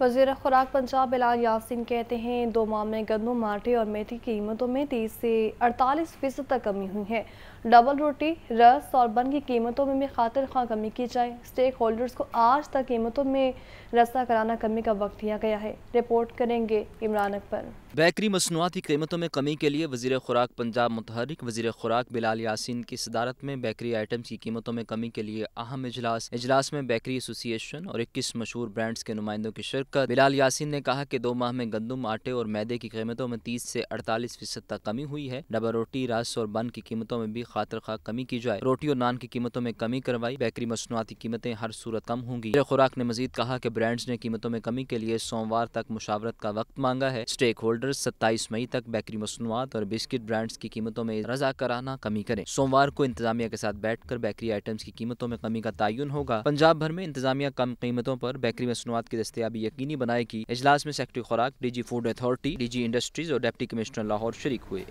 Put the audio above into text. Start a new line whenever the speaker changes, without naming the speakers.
वजीर खुराक पंजाब बिलाल यासिन कहते हैं दो माह में गंदम आटे और मेथी की कीमतों में तीस से अड़तालीस फीसद तक कमी हुई है डबल रोटी रस और बन की कीमतों में भी खातिर खां कमी की जाए स्टेक होल्डर्स को आज तक कीमतों में रस्ता कराना कमी का वक्त दिया गया है रिपोर्ट करेंगे इमरान अकबर
बेकरी मसनुआत की कीमतों में कमी के लिए वजी खुराक पंजाब मुतहरक वजी खुराक बिलाल यासिन की सदारत में बेकरी आइटम्स की कीमतों में कमी के लिए अहम इजलास इजलास में बेकरी एसोसिएशन और इक्कीस मशहूर ब्रांड्स के नुमाइंदों की शिरकत शरकत बिलाल यासिन ने कहा कि दो माह में गंदम आटे और मैदे की कीमतों में तीस से अड़तालीस फीसद तक कमी हुई है डबल रोटी रस और बन की कीमतों में भी खातर खा कमी की जाए रोटी और नान की कीमतों में कमी करवाई बेकरी मसनूआती कीमतें हर सूरत कम होंगी खुराक ने मजीद कहा की ब्रांड्स ने कीमतों में कमी के लिए सोमवार तक मुशावरत का वक्त मांगा है स्टेक होल्डर सत्ताईस मई तक बेकरी मसनूआत और बिस्किट ब्रांड्स की कीमतों में रजा कराना कमी करें सोमवार को इंतजामिया के साथ बैठकर बेकरी आइटम्स की कीमतों में कमी का तयन होगा पंजाब भर में इंतजामिया कम कीमतों पर बेकरी मसनूआत की दस्तियाबी यकीनी बनाए कि इजलास में सेक्रेटरी खुराक DG food authority DG industries और डेप्टी कमिश्नर लाहौर शरीक हुए